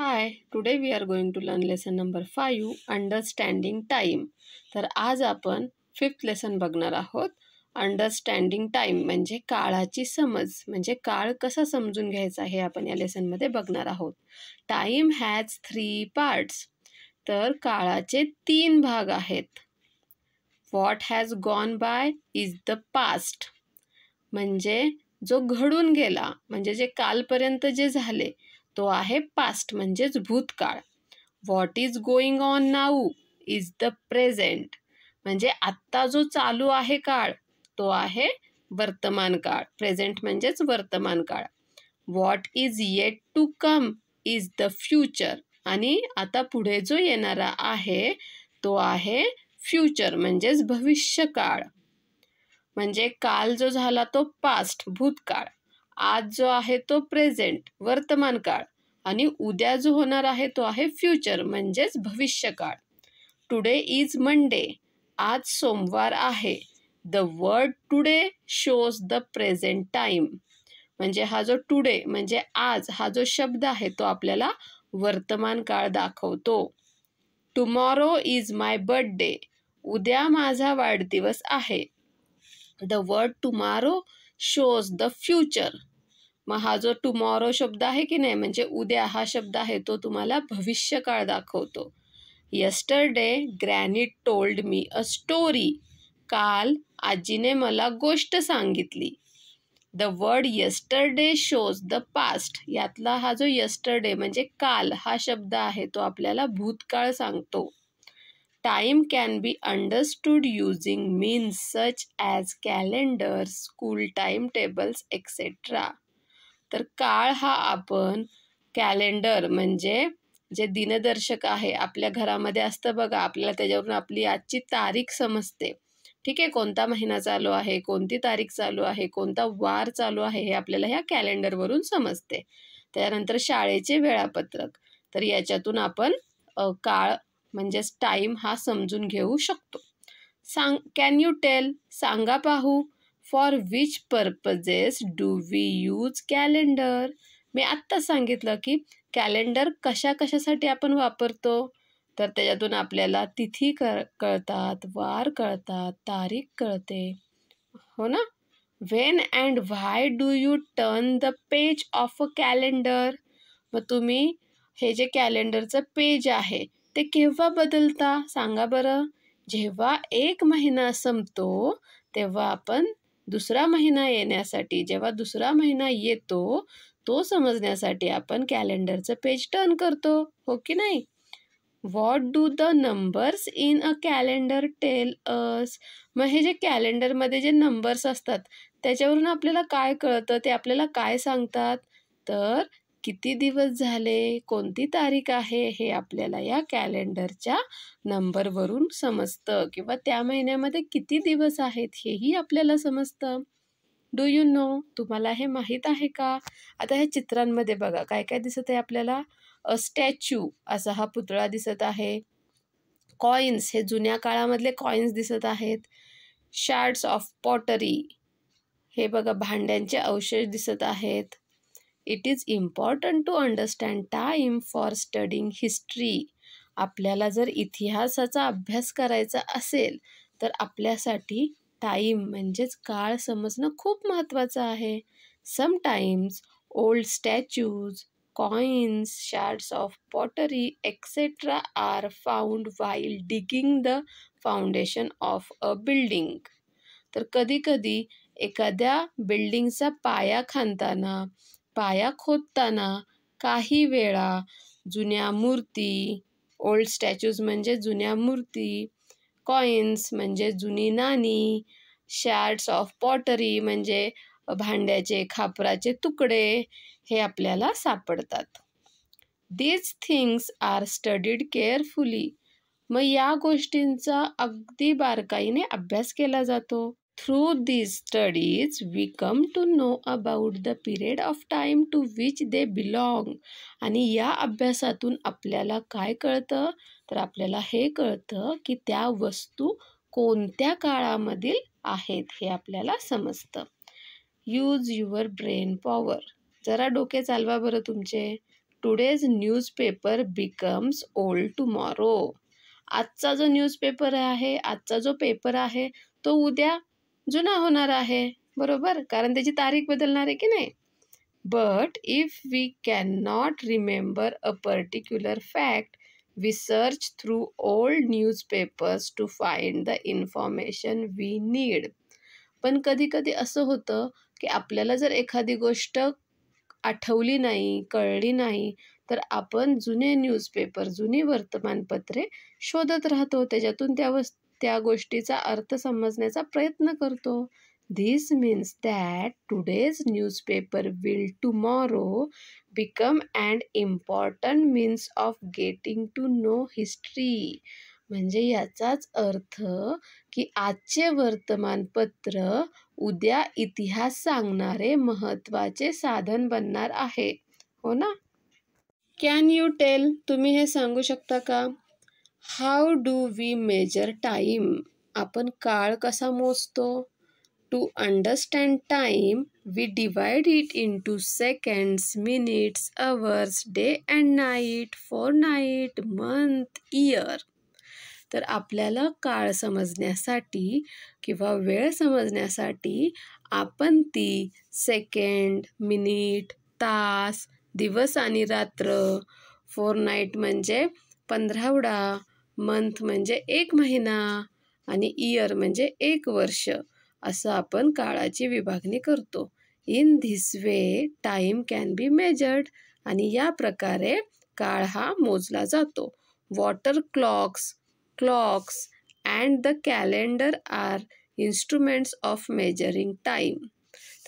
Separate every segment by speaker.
Speaker 1: High today we are going to learn lesson number five understanding time तर आज आपण fifth lesson बघणार आहोत अंडरस्टँडिंग टाईम म्हणजे काळाची समज म्हणजे काळ कसा समजून घ्यायचा हे आपण या लेसनमध्ये बघणार आहोत टाईम हॅज थ्री पार्ट्स तर काळाचे तीन भाग आहेत what has gone by is the past म्हणजे जो घडून गेला म्हणजे जे कालपर्यंत जे झाले तो आहे पास्ट म्हणजेच भूतकाळ what is going on now is the present म्हणजे आत्ता जो चालू आहे काळ तो आहे वर्तमान काळ प्रेझेंट म्हणजेच वर्तमान काळ what is yet to come is the future आणि आता पुढे जो येणारा आहे तो आहे फ्युचर म्हणजेच भविष्यकाळ म्हणजे काल जो झाला तो पास्ट भूतकाळ आज जो आहे तो प्रेझेंट वर्तमान काळ आणि उद्या जो होणार आहे तो आहे फ्युचर म्हणजेच भविष्यकाळ टुडे इज मंडे आज सोमवार आहे the word today shows the present time म्हणजे हा जो टुडे म्हणजे आज हा जो शब्द आहे तो आपल्याला वर्तमान काळ दाखवतो टुमॉरो इज माय बर्थडे उद्या माझा वाढदिवस आहे the word tomorrow shows the future मग हा जो टुमॉरो शब्द आहे की नाही म्हणजे उद्या हा शब्द आहे तो तुम्हाला भविष्यकाळ दाखवतो yesterday granny told me a story काल आजीने मला गोष्ट सांगितली the word yesterday shows the past यातला हा जो यस्टरडे म्हणजे काल हा शब्द आहे तो आपल्याला भूतकाळ सांगतो time can be understood using means such as calendar school time tables etcetera तर काळ हा आपण कॅलेंडर म्हणजे जे दिनदर्शक आहे आपल्या घरामध्ये असतं बघा आपल्याला त्याच्यावरून आपली आजची तारीख समजते ठीक आहे कोणता महिना चालू आहे कोणती तारीख चालू आहे कोणता वार चालू आहे हे आपल्याला ह्या कॅलेंडरवरून समजते त्यानंतर शाळेचे वेळापत्रक तर याच्यातून आपण काळ म्हणजेच टाईम हा समजून घेऊ शकतो सांग कॅन यू टेल सांगा पाहू for which purposes do we use calendar मी आत्ता सांगितलं की कॅलेंडर कशा कशासाठी आपण वापरतो तर त्याच्यातून आपल्याला तिथी क कळतात वार कळतात तारीख कळते हो ना when and why do you turn the page of a calendar मग तुम्ही हे जे कॅलेंडरचं पेज आहे ते केव्हा बदलता सांगा बरं जेव्हा एक महिना संपतो तेव्हा आपण दुसरा महिना येण्यासाठी जेव्हा दुसरा महिना येतो तो समजण्यासाठी आपण कॅलेंडरचं पेज टर्न करतो हो की नाही what do the numbers in a calendar tell us मग हे जे कॅलेंडरमध्ये जे नंबर्स असतात त्याच्यावरून आपल्याला काय कळतं ते आपल्याला काय सांगतात तर किती दिवस झाले कोणती तारीख आहे हे आपल्याला या कॅलेंडरच्या नंबरवरून समजतं किंवा त्या महिन्यामध्ये किती दिवस आहेत हेही आपल्याला समजतं डू यू नो तुम्हाला हे माहीत आहे का आता ह्या चित्रांमध्ये बघा काय काय दिसत आहे आपल्याला अ स्टॅच्यू असा हा पुतळा दिसत आहे कॉईन्स हे जुन्या काळामधले कॉईन्स दिसत आहेत शार्ट्स ऑफ पॉटरी हे बघा भांड्यांचे अवशेष दिसत आहेत it is important to understand time for studying history आपल्याला जर इतिहासाचा अभ्यास करायचा असेल तर आपल्यासाठी टाईम म्हणजेच काळ समजणं खूप महत्त्वाचं आहे sometimes old statues coins shards of pottery etcetera are found while digging the foundation of a building तर कधीकधी एखाद्या बिल्डिंगचा पाया खांताना पाया खोदताना काही वेळा जुन्या मूर्ती ओल्ड स्टॅच्यूज म्हणजे जुन्या मूर्ती कॉइन्स म्हणजे जुनी नाणी शार्ड्स ऑफ पॉटरी म्हणजे भांड्याचे खापराचे तुकडे हे आपल्याला सापडतात these things are studied carefully मग या गोष्टींचा अगदी बारकाईने अभ्यास केला जातो Through these studies, we come to know about the period of time to which they belong. आणि या अभ्यासातून आपल्याला काय कळतं तर आपल्याला हे कळतं की त्या वस्तू कोणत्या काळामधील आहेत हे आपल्याला समजतं यूज युअर ब्रेन पॉवर जरा डोके चालवा बरं तुमचे today's newspaper becomes old tomorrow आजचा जो न्यूजपेपर आहे आजचा जो पेपर आहे तो उद्या जुना होणार आहे बरोबर कारण त्याची तारीख बदलणार आहे की नाही but if we cannot remember a particular fact we search through old newspapers to find the information we need पण कधी कधी असं होतं की आपल्याला जर एखादी गोष्ट आठवली नाही कळली नाही तर आपण जुने न्यूजपेपर जुनी वर्तमानपत्रे शोधत राहतो त्याच्यातून त्या वस् त्या गोष्टीचा अर्थ समजण्याचा प्रयत्न करतो this means that today's newspaper will tomorrow become and important means of getting to know history म्हणजे याचाच अर्थ की आजचे वर्तमानपत्र उद्या इतिहास सांगणारे महत्त्वाचे साधन बनणार आहे हो ना कॅन यू टेल तुम्ही हे सांगू शकता का how do we measure time आपण काळ कसा मोजतो to understand time we divide it into seconds minutes hours day and night fortnight month year तर आपल्याला काळ समजण्यासाठी किंवा वेळ समजण्यासाठी आपण ती सेकंड मिनिट तास दिवस आणि रात्र फोर नाईट म्हणजे पंधरावडा मंथ म्हणजे एक महिना आणि इयर म्हणजे एक वर्ष असं आपण काळाची विभागणी करतो in this way time can be measured आणि या प्रकारे काळ हा मोजला जातो water clocks clocks and the calendar are instruments of measuring time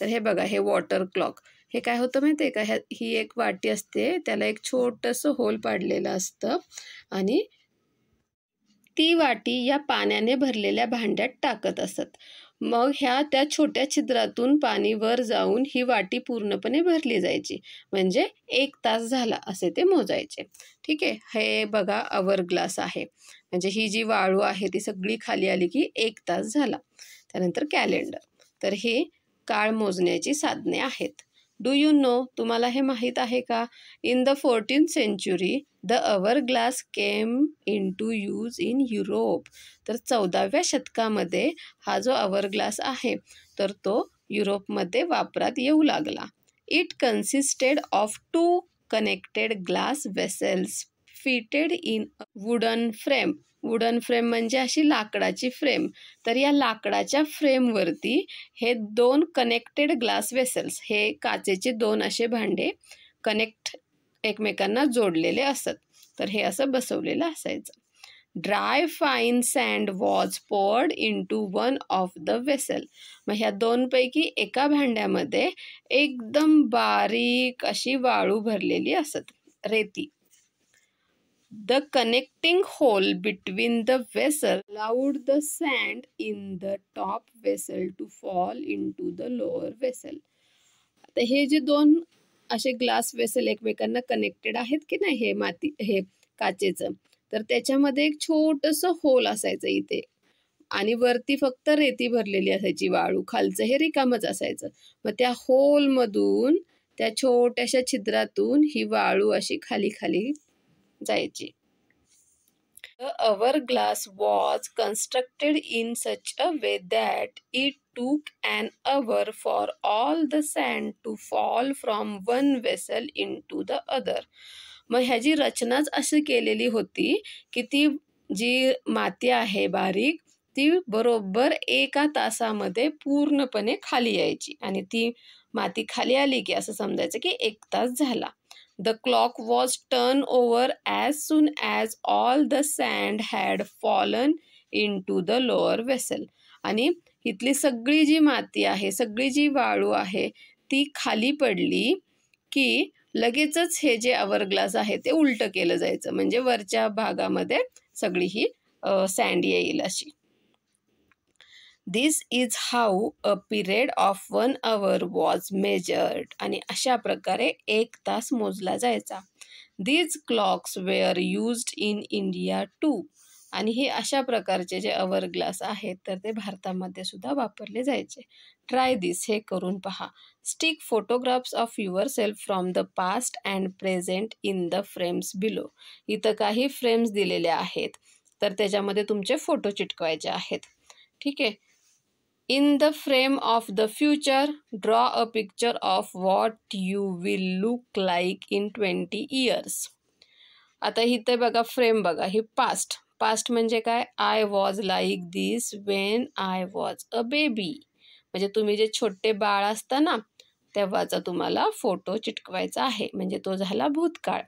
Speaker 1: तर हे बघा हे वॉटर क्लॉक हे काय होतं माहिती आहे का ह्या ही एक वाटी असते त्याला एक छोटंसं होल पाडलेलं असतं आणि ती वाटी या पाण्याने भरलेल्या भांड्यात टाकत असत मग ह्या त्या छोट्या छिद्रातून पाणी वर जाऊन ही वाटी पूर्णपणे भरली जायची म्हणजे एक तास झाला असे ते मोजायचे ठीक आहे हे बघा अवर ग्लास आहे म्हणजे ही जी वाळू आहे ती सगळी खाली आली की एक तास झाला त्यानंतर कॅलेंडर तर हे काळ मोजण्याची साधने आहेत डू यू नो तुम्हाला हे माहीत आहे का in the fourteen century the hourglass came into use in Europe तर चौदाव्या शतकामध्ये हा जो अवर ग्लास आहे तर तो युरोपमध्ये वापरात येऊ लागला it consisted of two connected glass vessels fitted in wooden frame wooden frame म्हणजे अशी लाकडाची फ्रेम तर या लाकडाच्या फ्रेमवरती हे दोन कनेक्टेड ग्लास वेसल्स हे काचेचे दोन असे भांडे कनेक्ट एकमेकांना जोडलेले असत तर हे असं बसवलेलं असायचं dry fine sand was poured into one of the vessel मग ह्या दोनपैकी एका भांड्यामध्ये एकदम बारीक अशी वाळू भरलेली असत रेती the connecting hole between the vessel the the sand in the top vessel to fall to the lower vessel आता हे जे दोन असे ग्लास वेसल एकमेकांना कनेक्टेड आहेत की नाही हे माती हे काचेचं तर त्याच्यामध्ये एक छोटस होल असायचं इथे आणि वरती फक्त रेती भरलेली असायची वाळू खालचं हे रिकामच असायचं मग त्या होलमधून त्या छोट्याशा छिद्रातून ही वाळू अशी खाली खाली जायची the hourglass was constructed in such a way that it took and hour for all the sand to fall from one vessel into the other मग ह्याची रचनाच अशी केलेली होती की ती जी माती आहे बारीक ती बरोबर एका तासामध्ये पूर्णपणे खाली यायची आणि ती माती खाली आली की असं समजायचं की एक तास झाला The clock was turned as soon as all the the had fallen fallen into the lower vessel. आणि इथली सगळी जी माती आहे सगळी जी वाळू आहे ती खाली पडली की लगेचच हे जे अवर ग्लास आहे ते उलटं केलं जायचं म्हणजे वरच्या भागामध्ये सगळी ही सँड येईल अशी this is how a period of one hour was measured आणि अशा प्रकारे एक तास मोजला जायचा these clocks were used in India too आणि हे अशा प्रकारचे जे अवर ग्लास आहेत तर ते भारतामध्ये सुद्धा वापरले जायचे ट्राय दिस हे करून पहा stick photographs of yourself from the past and present in the frames below इथं काही फ्रेम्स दिलेल्या आहेत तर त्याच्यामध्ये तुमचे फोटो चिटकवायचे आहेत ठीक आहे in the frame of the future draw a picture of what you will look like in twenty years आता इथे बघा फ्रेम बघा ही पास्ट पास्ट म्हणजे काय I was like this when I was a baby म्हणजे तुम्ही जे छोटे बाळ असता ना तेव्हाचा तुम्हाला फोटो चिटकवायचा आहे म्हणजे तो झाला भूतकाळ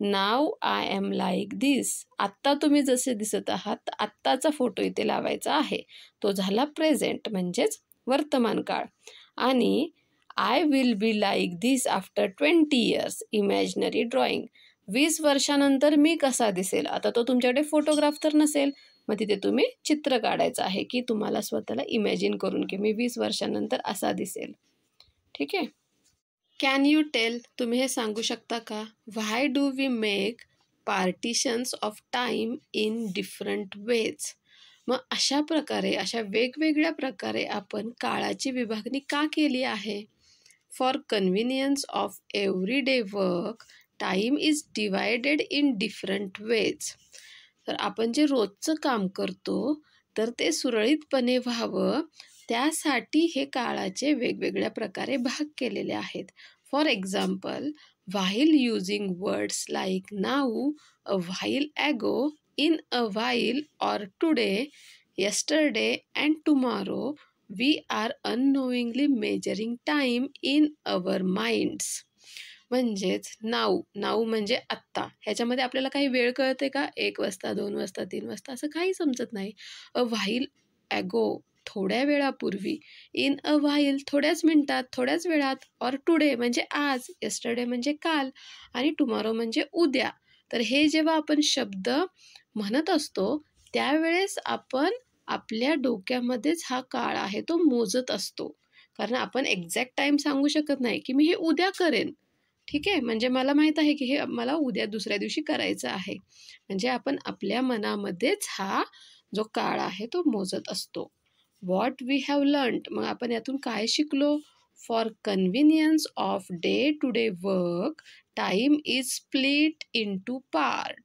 Speaker 1: नाव आय एम लाईक दिस आत्ता तुम्ही जसे दिसत आहात आत्ताचा फोटो इथे लावायचा आहे तो झाला प्रेझेंट म्हणजेच वर्तमान काळ आणि I will be like this after twenty years imaginary drawing वीस वर्षानंतर मी कसा दिसेल आता तो तुमच्याकडे फोटोग्राफ तर नसेल मग तिथे तुम्ही चित्र काढायचं आहे की तुम्हाला स्वतःला इमॅजिन करून की मी वीस वर्षानंतर असा दिसेल ठीक आहे कॅन यू टेल तुम्ही हे सांगू शकता का why do we make partitions of time in different ways मग अशा प्रकारे अशा वेगवेगळ्या प्रकारे आपण काळाची विभागणी का केली आहे for convenience of every day work time is divided in different ways तर आपण जे रोजचं काम करतो तर ते सुरळीतपणे व्हावं त्यासाठी हे काळाचे वेगवेगळ्या प्रकारे भाग केलेले आहेत for example while using words like now a while ago in a while or today yesterday and tomorrow we are unknowingly measuring time in our minds म्हणजेच नाऊ नाऊ म्हणजे आत्ता ह्याच्यामध्ये आपल्याला काही वेळ कळते का एक वाजता दोन वाजता तीन वाजता असं काही समजत नाही अ व्हाईल ॲगो थोड्या वेळापूर्वी इन अ व्हाईल थोड्याच मिनटात थोड्याच वेळात ऑर टुडे म्हणजे आज यस्टरडे म्हणजे काल आणि टुमॉरो म्हणजे उद्या तर हे जेव्हा आपण शब्द म्हणत असतो त्यावेळेस आपण आपल्या डोक्यामध्येच हा काळ आहे तो मोजत असतो कारण आपण एक्झॅक्ट टाईम सांगू शकत नाही की मी हे उद्या करेन ठीक आहे म्हणजे मला माहीत आहे की हे मला उद्या दुसऱ्या दिवशी करायचं आहे म्हणजे आपण आपल्या मनामध्येच हा जो काळ आहे तो मोजत असतो व्हॉट वी हॅव लर्न्ट मग आपण यातून काय शिकलो for convenience of day to day work time is split in two part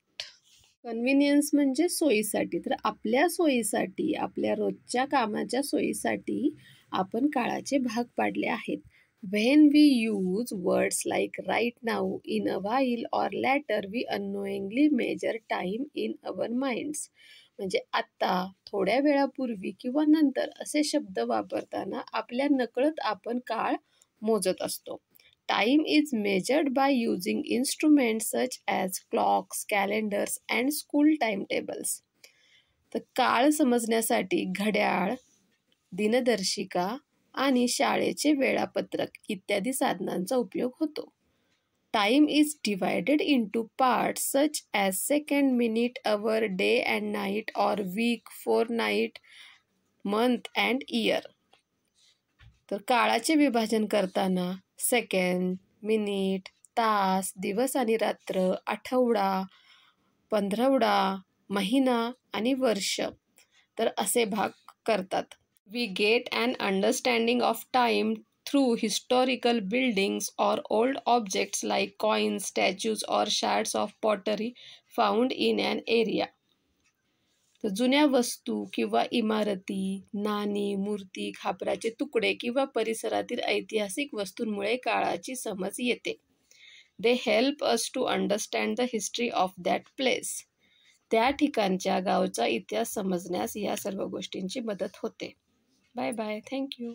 Speaker 1: convenience म्हणजे सोयीसाठी तर आपल्या सोयीसाठी आपल्या रोजच्या कामाच्या सोयीसाठी आपण काळाचे भाग पाडले आहेत when we use words like right now in a while or later we unknowingly measure time in our minds म्हणजे आत्ता थोड्या वेळापूर्वी किंवा नंतर असे शब्द वापरताना आपल्या नकळत आपण काळ मोजत असतो time is measured by using instrument such as clocks calendars and school time tables तर काळ समजण्यासाठी घड्याळ दिनदर्शिका आणि शाळेचे वेळापत्रक इत्यादी साधनांचा उपयोग होतो time is divided into such as as minute hour day and night night or fortnight month and year तर काळाचे विभाजन करताना सेकंड मिनिट तास दिवस आणि रात्र आठवडा पंधरवडा महिना आणि वर्ष तर असे भाग करतात we get and understanding of time through historical buildings or old objects like coins, statues or shards of pottery found in an area तर जुन्या वस्तू किंवा इमारती नाणी मूर्ती खापराचे तुकडे किंवा परिसरातील ऐतिहासिक वस्तूंमुळे काळाची समज येते they help us to understand the history of that place त्या ठिकाणच्या गावचा इतिहास समजण्यास या सर्व गोष्टींची मदत होते बाय बाय थँक्यू